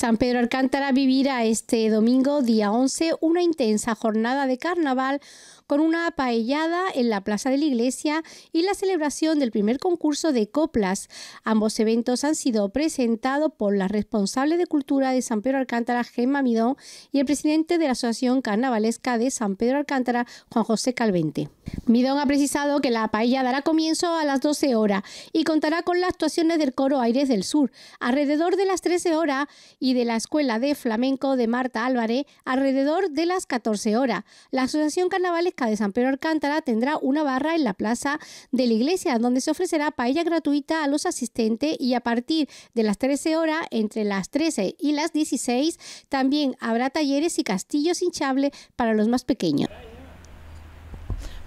San Pedro Alcántara vivirá este domingo, día 11, una intensa jornada de carnaval con una paellada en la Plaza de la Iglesia y la celebración del primer concurso de coplas. Ambos eventos han sido presentados por la responsable de Cultura de San Pedro Alcántara, Gemma Midón, y el presidente de la Asociación Carnavalesca de San Pedro Alcántara, Juan José Calvente. Midón ha precisado que la paella dará comienzo a las 12 horas y contará con las actuaciones del coro Aires del Sur alrededor de las 13 horas y de la Escuela de Flamenco de Marta Álvarez alrededor de las 14 horas. La Asociación Carnavalesca de San Pedro Alcántara tendrá una barra en la plaza de la iglesia donde se ofrecerá paella gratuita a los asistentes y a partir de las 13 horas, entre las 13 y las 16, también habrá talleres y castillos hinchables para los más pequeños.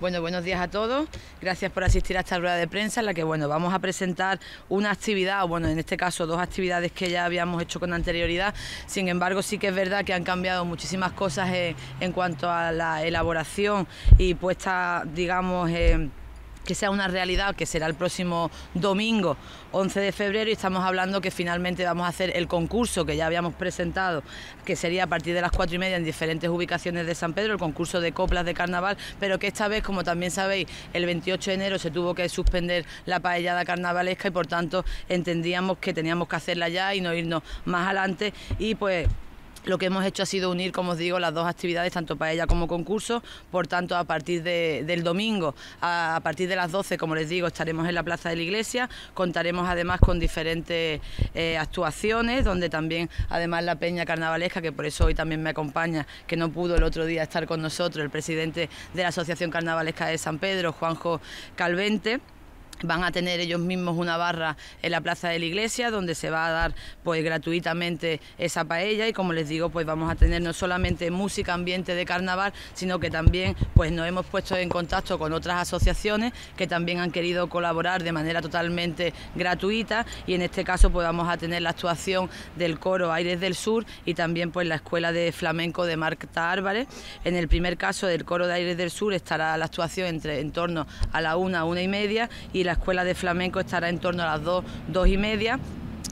Bueno, buenos días a todos. Gracias por asistir a esta rueda de prensa en la que bueno, vamos a presentar una actividad, o bueno, en este caso dos actividades que ya habíamos hecho con anterioridad. Sin embargo, sí que es verdad que han cambiado muchísimas cosas eh, en, cuanto a la elaboración y puesta, digamos, eh, que sea una realidad, que será el próximo domingo 11 de febrero y estamos hablando que finalmente vamos a hacer el concurso que ya habíamos presentado, que sería a partir de las cuatro y media en diferentes ubicaciones de San Pedro, el concurso de coplas de carnaval, pero que esta vez, como también sabéis, el 28 de enero se tuvo que suspender la paellada carnavalesca y por tanto entendíamos que teníamos que hacerla ya y no irnos más adelante y pues lo que hemos hecho ha sido unir, como os digo, las dos actividades, tanto para ella como concurso. Por tanto, a partir del domingo, a, partir de las 12, como les digo, estaremos en la Plaza de la Iglesia. Contaremos además con diferentes eh, actuaciones, donde también, además, la Peña Carnavalesca, que por eso hoy también me acompaña, que no pudo el otro día estar con nosotros, el presidente de la Asociación Carnavalesca de San Pedro, Juanjo Calvente. Van a tener ellos mismos una barra en la plaza de la iglesia donde se va a dar pues gratuitamente esa paella y como les digo pues vamos a tener no solamente música ambiente de carnaval sino que también pues nos hemos puesto en contacto con otras asociaciones que también han querido colaborar de manera totalmente gratuita y en este caso pues vamos a tener la actuación del coro Aires del Sur y también pues la escuela de flamenco de Marta Álvarez. En el primer caso del coro de Aires del Sur estará la actuación entre en torno a la una, una y media y la la escuela de flamenco estará en torno a las dos, dos y media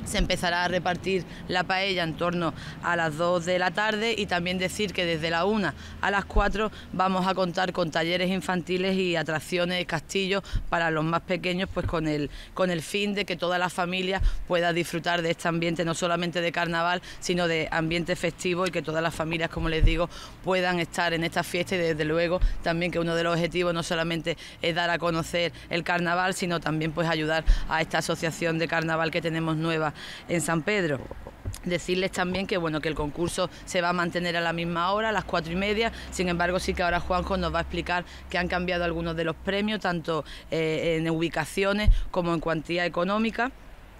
se empezará a repartir la paella en torno a las 2 de la tarde y también decir que desde la 1 a las 4 vamos a contar con talleres infantiles y atracciones, castillos para los más pequeños, pues con el, con el fin de que toda la familia pueda disfrutar de este ambiente, no solamente de carnaval, sino de ambiente festivo y que todas las familias, como les digo, puedan estar en esta fiesta y desde luego también que uno de los objetivos no solamente es dar a conocer el carnaval, sino también pues ayudar a esta asociación de carnaval que tenemos nueva en San Pedro. Decirles también que bueno que el concurso se va a mantener a la misma hora, a las cuatro y media. Sin embargo, sí que ahora Juanjo nos va a explicar que han cambiado algunos de los premios, tanto eh, en ubicaciones como en cuantía económica.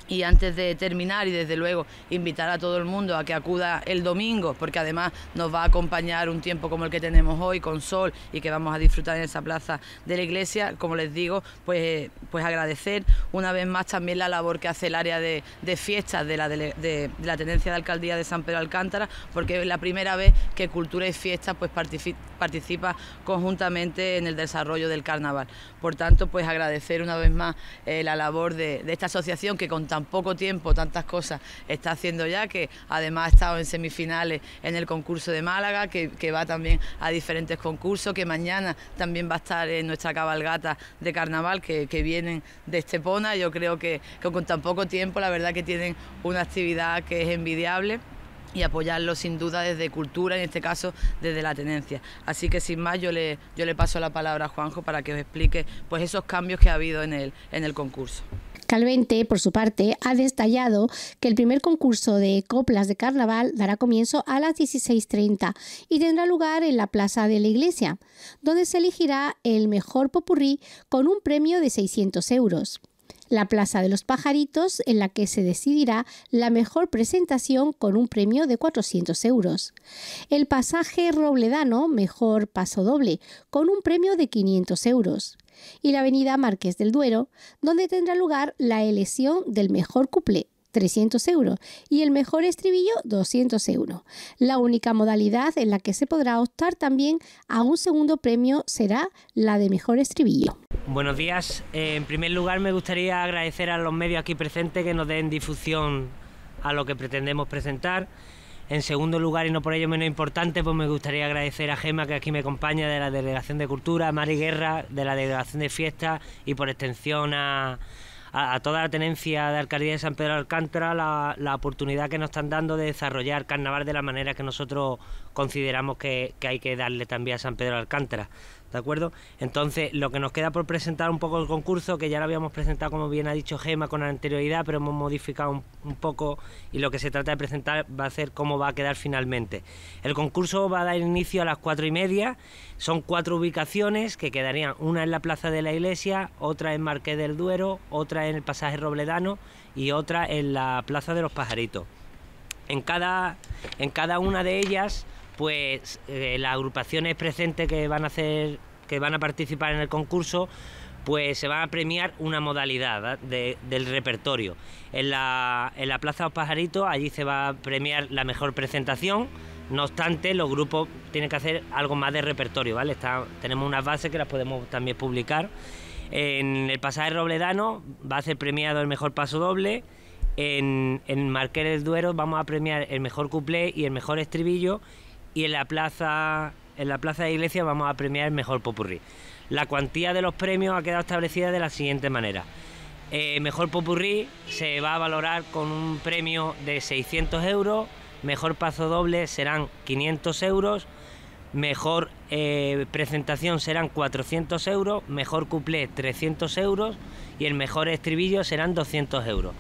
Y antes de terminar, y desde luego invitar a todo el mundo a que acuda el domingo, porque además nos va a acompañar un tiempo como el que tenemos hoy, con sol, y que vamos a disfrutar en esa plaza de la iglesia, como les digo, pues, pues agradecer una vez más también la labor que hace el área de, fiestas de la, de, de la Tenencia de Alcaldía de San Pedro Alcántara, porque es la primera vez que Cultura y Fiestas pues, participa conjuntamente en el desarrollo del carnaval. Por tanto, pues agradecer una vez más eh, la labor de, de esta asociación que tan poco tiempo, tantas cosas está haciendo ya, que además ha estado en semifinales en el concurso de Málaga, que, va también a diferentes concursos, que mañana también va a estar en nuestra cabalgata de carnaval que, vienen de Estepona. Yo creo que, con tan poco tiempo la verdad que tienen una actividad que es envidiable y apoyarlo sin duda desde cultura, en este caso desde la tenencia. Así que sin más yo le, paso la palabra a Juanjo para que os explique pues esos cambios que ha habido en en el concurso. Calvente, por su parte, ha detallado que el primer concurso de coplas de carnaval dará comienzo a las 16.30 y tendrá lugar en la plaza de la iglesia, donde se elegirá el mejor popurrí con un premio de 600 euros la Plaza de los Pajaritos, en la que se decidirá la mejor presentación con un premio de 400 euros. El pasaje Robledano, mejor paso doble, con un premio de 500 euros y la avenida Marqués del Duero, donde tendrá lugar la elección del mejor cuplé 300 euros y el mejor estribillo 200 euros. La única modalidad en la que se podrá optar también a un segundo premio será la de mejor estribillo. Buenos días. Eh, en primer lugar me gustaría agradecer a los medios aquí presentes que nos den difusión a lo que pretendemos presentar en segundo lugar, y no por ello menos importante, pues me gustaría agradecer a Gema, que aquí me acompaña de la Delegación de Cultura, a Mari Guerra, de la Delegación de Fiestas y por extensión a, toda la tenencia de Alcaldía de San Pedro de Alcántara la, oportunidad que nos están dando de desarrollar carnaval de la manera que nosotros consideramos que, que hay que darle también a San Pedro de Alcántara. ¿De acuerdo? Entonces, lo que nos queda por presentar un poco el concurso, que ya lo habíamos presentado, como bien ha dicho Gema, con anterioridad, pero hemos modificado un, poco y lo que se trata de presentar va a ser cómo va a quedar finalmente. El concurso va a dar inicio a las cuatro y media. Son cuatro ubicaciones que quedarían una en la Plaza de la Iglesia, otra en Marqués del Duero, otra en el Pasaje Robledano y otra en la Plaza de los Pajaritos. En cada, en cada una de ellas pues eh, las agrupaciones presentes que van a hacer, que van a participar en el concurso, pues se va a premiar una modalidad del repertorio. En la, en la Plaza Los Pajaritos, allí se va a premiar la mejor presentación. No obstante, los grupos tienen que hacer algo más de repertorio, ¿vale? tenemos unas bases que las podemos también publicar. En el pasaje Robledano va a ser premiado el mejor paso doble. En, en Marqués del Duero vamos a premiar el mejor cuplé y el mejor estribillo y en la plaza en la plaza de iglesia vamos a premiar el mejor popurrí. La cuantía de los premios ha quedado establecida de la siguiente manera. Eh, mejor popurrí se va a valorar con un premio de 600 euros, mejor paso doble serán 500 euros, mejor eh, presentación serán 400 euros, mejor cuplé 300 euros y el mejor estribillo serán 200 euros.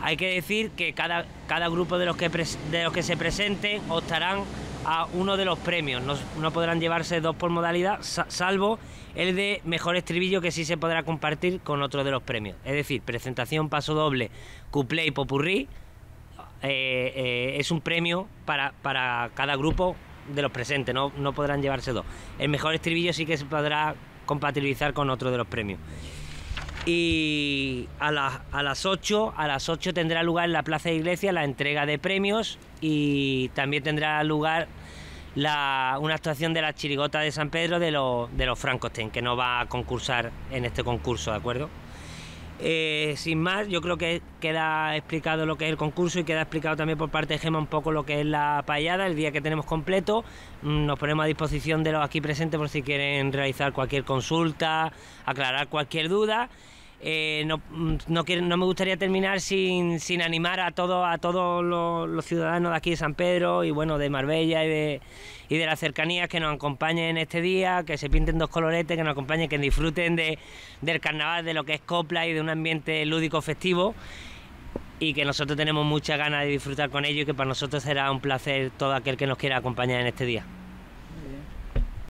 Hay que decir que cada, cada grupo de los que, de los que se presenten optarán a uno de los premios. No, podrán llevarse dos por modalidad, salvo el de mejor estribillo que sí se podrá compartir con otro de los premios. Es decir, presentación, paso doble, cuplé y popurrí. Eh, eh, es un premio para, cada grupo de los presentes, no, no podrán llevarse dos. El mejor estribillo sí que se podrá compatibilizar con otro de los premios. Y a las, a 8, a las 8 tendrá lugar en la Plaza de Iglesia la entrega de premios y también tendrá lugar una actuación de la chirigota de San Pedro de, los de los Francostein... que no va a concursar en este concurso, ¿de acuerdo? Eh, sin más, yo creo que queda explicado lo que es el concurso y queda explicado también por parte de Gema un poco lo que es la payada, el día que tenemos completo. Mm, nos ponemos a disposición de los aquí presentes por si quieren realizar cualquier consulta, aclarar cualquier duda. Eh, no, mm, no, me gustaría terminar sin, sin animar a todos a los, ciudadanos de aquí de San Pedro y bueno de Marbella y de, y de las cercanías que nos acompañen en este día, que se pinten dos coloretes, que nos acompañen, que disfruten de, del carnaval, de lo que es copla y de un ambiente lúdico festivo y que nosotros tenemos muchas ganas de disfrutar con ellos y que para nosotros será un placer todo aquel que nos quiera acompañar en este día.